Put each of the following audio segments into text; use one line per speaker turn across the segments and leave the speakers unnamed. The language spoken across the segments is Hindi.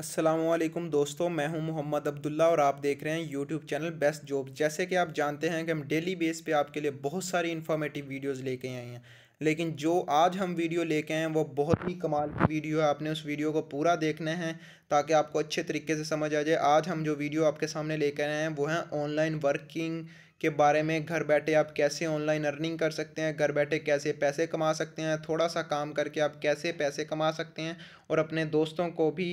असलम दोस्तों मैं हूं मोहम्मद अब्दुल्ला और आप देख रहे हैं यूट्यूब चैनल बेस्ट जॉब जैसे कि आप जानते हैं कि हम डेली बेस पे आपके लिए बहुत सारी इन्फॉर्मेटिव वीडियोस लेके आए हैं लेकिन जो आज हम वीडियो लेके आए हैं वो बहुत ही कमाल की वीडियो है आपने उस वीडियो को पूरा देखना है ताकि आपको अच्छे तरीके से समझ आ जाए आज हम जो वीडियो आपके सामने लेकर आए हैं वो हैं ऑनलाइन वर्किंग के बारे में घर बैठे आप कैसे ऑनलाइन अर्निंग कर सकते हैं घर बैठे कैसे पैसे कमा सकते हैं थोड़ा सा काम करके आप कैसे पैसे कमा सकते हैं और अपने दोस्तों को भी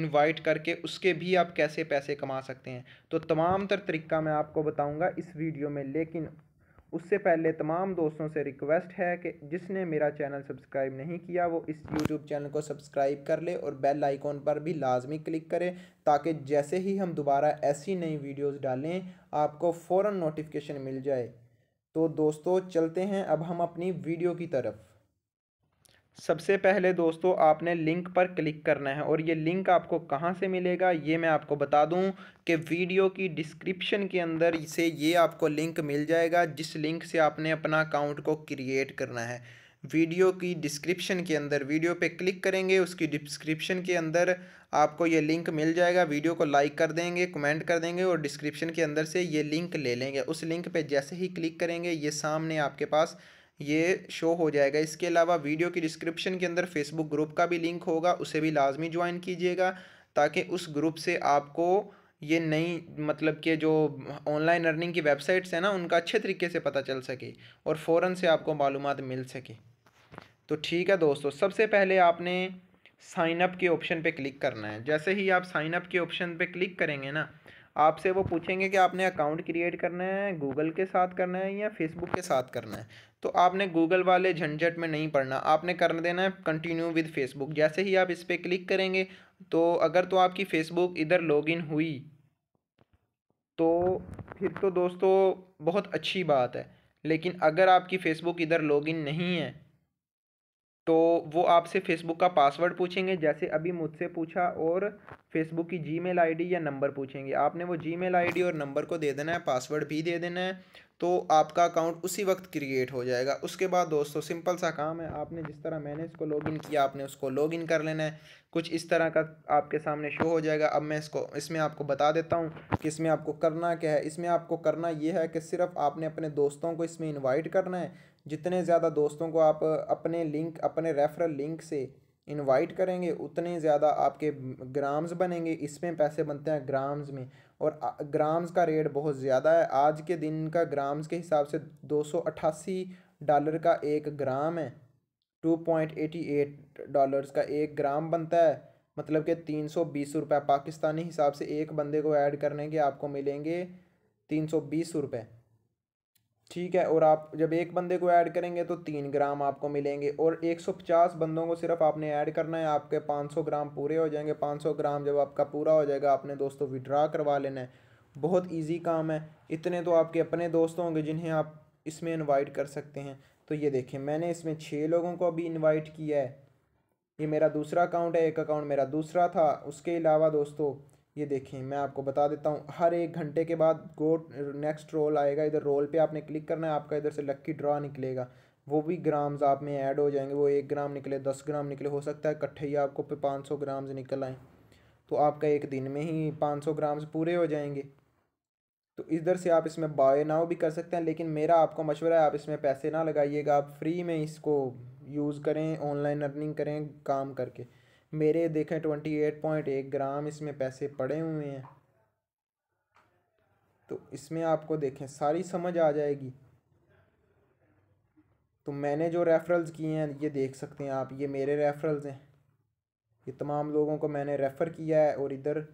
इनवाइट करके उसके भी आप कैसे पैसे कमा सकते हैं तो तमाम तर तरीका मैं आपको बताऊँगा इस वीडियो में लेकिन उससे पहले तमाम दोस्तों से रिक्वेस्ट है कि जिसने मेरा चैनल सब्सक्राइब नहीं किया वो इस यूट्यूब चैनल को सब्सक्राइब कर ले और बेल आइकॉन पर भी लाजमी क्लिक करें ताकि जैसे ही हम दोबारा ऐसी नई वीडियोस डालें आपको फ़ौर नोटिफिकेशन मिल जाए तो दोस्तों चलते हैं अब हम अपनी वीडियो की तरफ़ सबसे पहले दोस्तों आपने लिंक पर क्लिक करना है और ये लिंक आपको कहाँ से मिलेगा ये मैं आपको बता दूँ कि वीडियो की डिस्क्रिप्शन के अंदर से ये आपको लिंक मिल जाएगा जिस लिंक से आपने अपना अकाउंट को क्रिएट करना है वीडियो की डिस्क्रिप्शन के अंदर वीडियो पे क्लिक करेंगे उसकी डिस्क्रिप्शन के अंदर आपको ये लिंक मिल जाएगा वीडियो को लाइक कर देंगे कमेंट कर देंगे और डिस्क्रिप्शन के अंदर से ये लिंक ले लेंगे उस लिंक पे जैसे ही क्लिक करेंगे ये सामने आपके पास ये शो हो जाएगा इसके अलावा वीडियो की डिस्क्रिप्शन के अंदर फेसबुक ग्रुप का भी लिंक होगा उसे भी लाजमी ज्वाइन कीजिएगा ताकि उस ग्रुप से आपको ये नई मतलब के जो ऑनलाइन अर्निंग की वेबसाइट्स हैं ना उनका अच्छे तरीके से पता चल सके और फ़ौर से आपको मालूम मिल सके तो ठीक है दोस्तों सबसे पहले आपने साइनअप के ऑप्शन पे क्लिक करना है जैसे ही आप साइनअप के ऑप्शन पे क्लिक करेंगे ना आपसे वो पूछेंगे कि आपने अकाउंट क्रिएट करना है गूगल के साथ करना है या फेसबुक के साथ करना है तो आपने गूगल वाले झंझट में नहीं पढ़ना आपने कर देना है कंटिन्यू विद फेसबुक जैसे ही आप इस पर क्लिक करेंगे तो अगर तो आपकी फ़ेसबुक इधर लॉगिन हुई तो फिर तो दोस्तों बहुत अच्छी बात है लेकिन अगर आपकी फ़ेसबुक इधर लॉगिन नहीं है तो वो आपसे फेसबुक का पासवर्ड पूछेंगे जैसे अभी मुझसे पूछा और फेसबुक की जी मेल या नंबर पूछेंगे आपने वो जी मेल और नंबर को दे देना है पासवर्ड भी दे देना है तो आपका अकाउंट उसी वक्त क्रिएट हो जाएगा उसके बाद दोस्तों सिंपल सा काम है आपने जिस तरह मैंने इसको लॉगिन किया आपने उसको लॉगिन कर लेना है कुछ इस तरह का आपके सामने शो हो जाएगा अब मैं इसको इसमें आपको बता देता हूँ कि इसमें आपको करना क्या है इसमें आपको करना ये है कि सिर्फ आपने अपने दोस्तों को इसमें इन्वाइट करना है जितने ज़्यादा दोस्तों को आप अपने लिंक अपने रेफरल लिंक से इनवाइट करेंगे उतने ज़्यादा आपके ग्राम्स बनेंगे इसमें पैसे बनते हैं ग्राम्स में और ग्राम्स का रेट बहुत ज़्यादा है आज के दिन का ग्राम्स के हिसाब से दो डॉलर का एक ग्राम है two point eighty eight dollars का एक ग्राम बनता है मतलब कि तीन सौ बीस रुपये पाकिस्तानी हिसाब से एक बंदे को ऐड करने के आपको मिलेंगे तीन सौ बीस रुपये ठीक है और आप जब एक बंदे को ऐड करेंगे तो तीन ग्राम आपको मिलेंगे और 150 बंदों को सिर्फ आपने ऐड करना है आपके 500 ग्राम पूरे हो जाएंगे 500 ग्राम जब आपका पूरा हो जाएगा आपने दोस्तों विड्रा करवा लेना है बहुत ईजी काम है इतने तो आपके अपने दोस्त होंगे जिन्हें आप इसमें इन्वाइट कर सकते हैं तो ये देखें मैंने इसमें छः लोगों को अभी इन्वाइट किया है ये मेरा दूसरा अकाउंट है एक अकाउंट मेरा दूसरा था उसके अलावा दोस्तों ये देखें मैं आपको बता देता हूँ हर एक घंटे के बाद गो नेक्स्ट रोल आएगा इधर रोल पे आपने क्लिक करना है आपका इधर से लक्की ड्रा निकलेगा वो भी ग्राम्स आप में ऐड हो जाएंगे वो एक ग्राम निकले दस ग्राम निकले हो सकता है इकट्ठे ही आपको पाँच सौ ग्राम्स निकल आएँ तो आपका एक दिन में ही पाँच सौ ग्राम्स पूरे हो जाएंगे तो इधर से आप इसमें बाय नाउ भी कर सकते हैं लेकिन मेरा आपको मशवरा है आप इसमें पैसे ना लगाइएगा आप फ्री में इसको यूज़ करें ऑनलाइन अर्निंग करें काम करके मेरे देखें ट्वेंटी एट पॉइंट एक ग्राम इसमें पैसे पड़े हुए हैं तो इसमें आपको देखें सारी समझ आ जाएगी तो मैंने जो रेफ़रल्स किए हैं ये देख सकते हैं आप ये मेरे रेफ़रल्स हैं ये तमाम लोगों को मैंने रेफ़र किया है और इधर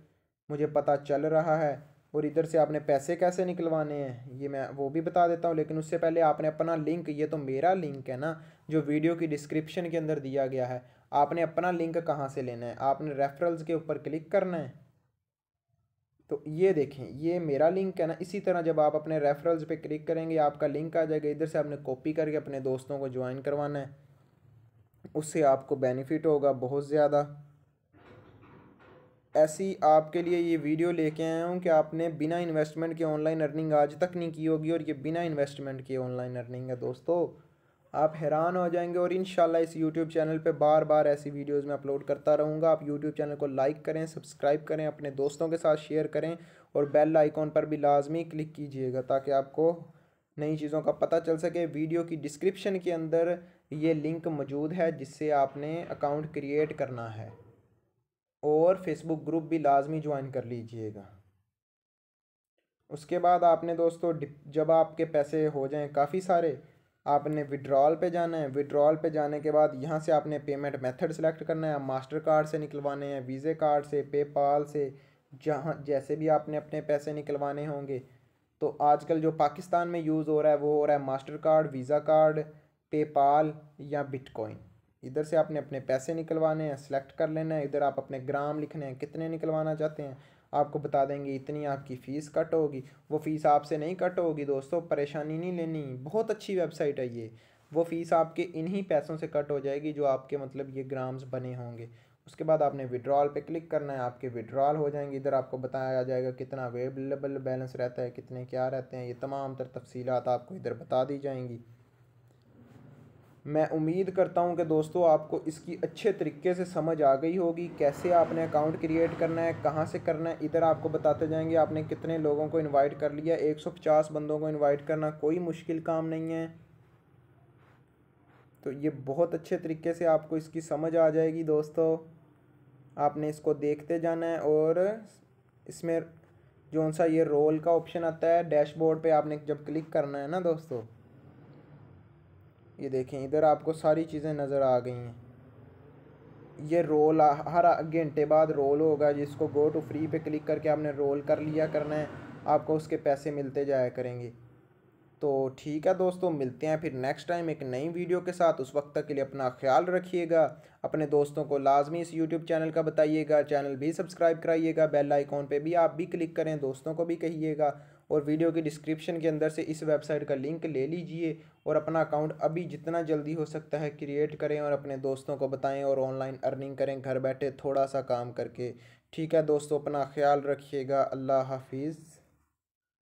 मुझे पता चल रहा है और इधर से आपने पैसे कैसे निकलवाने हैं ये मैं वो भी बता देता हूँ लेकिन उससे पहले आपने अपना लिंक ये तो मेरा लिंक है ना जो वीडियो की डिस्क्रिप्शन के अंदर दिया गया है आपने अपना लिंक कहाँ से लेना है आपने रेफरल्स के ऊपर क्लिक करना है तो ये देखें ये मेरा लिंक है ना इसी तरह जब आप अपने रेफरल्स पे क्लिक करेंगे आपका लिंक आ जाएगा इधर से आपने कॉपी करके अपने दोस्तों को ज्वाइन करवाना है उससे आपको बेनिफिट होगा बहुत ज़्यादा ऐसी आपके लिए ये वीडियो लेके आया हूँ कि आपने बिना इन्वेस्टमेंट के ऑनलाइन अर्निंग आज तक नहीं की होगी और ये बिना इन्वेस्टमेंट के ऑनलाइन अर्निंग है दोस्तों आप हैरान हो जाएंगे और इन इस यूट्यूब चैनल पे बार बार ऐसी वीडियोस में अपलोड करता रहूँगा आप यूट्यूब चैनल को लाइक करें सब्सक्राइब करें अपने दोस्तों के साथ शेयर करें और बेल आइकॉन पर भी लाजमी क्लिक कीजिएगा ताकि आपको नई चीज़ों का पता चल सके वीडियो की डिस्क्रिप्शन के अंदर ये लिंक मौजूद है जिससे आपने अकाउंट क्रिएट करना है और फेसबुक ग्रुप भी लाजमी ज्वाइन कर लीजिएगा उसके बाद आपने दोस्तों जब आपके पैसे हो जाएं काफ़ी सारे आपने विड्रॉल पे जाना है विड्रॉल पे जाने के बाद यहाँ से आपने पेमेंट मेथड सेलेक्ट करना है मास्टर कार्ड से निकलवाने हैं वीज़े कार्ड से पेपाल से जहाँ जैसे भी आपने अपने पैसे निकलवाने होंगे तो आजकल जो पाकिस्तान में यूज़ हो रहा है वो हो रहा है master card Visa card PayPal या बिटकॉइन इधर से आपने अपने पैसे निकलवाने हैं सेलेक्ट कर लेना है इधर आप अपने ग्राम लिखने हैं कितने निकलवाना चाहते हैं आपको बता देंगे इतनी आपकी फ़ीस कट होगी वो फ़ीस आपसे नहीं कट होगी दोस्तों परेशानी नहीं लेनी बहुत अच्छी वेबसाइट है ये वो फ़ीस आपके इन्हीं पैसों से कट हो जाएगी जो आपके मतलब ये ग्राम्स बने होंगे उसके बाद आपने विड्रॉल पे क्लिक करना है आपके विड्रॉल हो जाएंगे इधर आपको बताया जाएगा कितना अवेलेबल बैलेंस रहता है कितने क्या रहते हैं ये तमाम तर तफसीत आपको इधर बता दी जाएंगी मैं उम्मीद करता हूँ कि दोस्तों आपको इसकी अच्छे तरीके से समझ आ गई होगी कैसे आपने अकाउंट क्रिएट करना है कहाँ से करना है इधर आपको बताते जाएंगे आपने कितने लोगों को इनवाइट कर लिया 150 बंदों को इनवाइट करना कोई मुश्किल काम नहीं है तो ये बहुत अच्छे तरीके से आपको इसकी समझ आ जाएगी दोस्तों आपने इसको देखते जाना है और इसमें जो सा ये रोल का ऑप्शन आता है डैशबोर्ड पर आपने जब क्लिक करना है ना दोस्तों ये देखें इधर आपको सारी चीज़ें नज़र आ गई हैं ये रोल हर घंटे बाद रोल होगा जिसको गो टू फ्री पे क्लिक करके आपने रोल कर लिया करना है आपको उसके पैसे मिलते जाया करेंगे तो ठीक है दोस्तों मिलते हैं फिर नेक्स्ट टाइम एक नई वीडियो के साथ उस वक्त तक के लिए अपना ख्याल रखिएगा अपने दोस्तों को लाजमी इस यूट्यूब चैनल का बताइएगा चैनल भी सब्सक्राइब कराइएगा बेल आइकॉन पे भी आप भी क्लिक करें दोस्तों को भी कहिएगा और वीडियो के डिस्क्रिप्शन के अंदर से इस वेबसाइट का लिंक ले लीजिए और अपना अकाउंट अभी जितना जल्दी हो सकता है क्रिएट करें और अपने दोस्तों को बताएं और ऑनलाइन अर्निंग करें घर बैठे थोड़ा सा काम करके ठीक है दोस्तों अपना ख्याल रखिएगा अल्लाह हाफिज़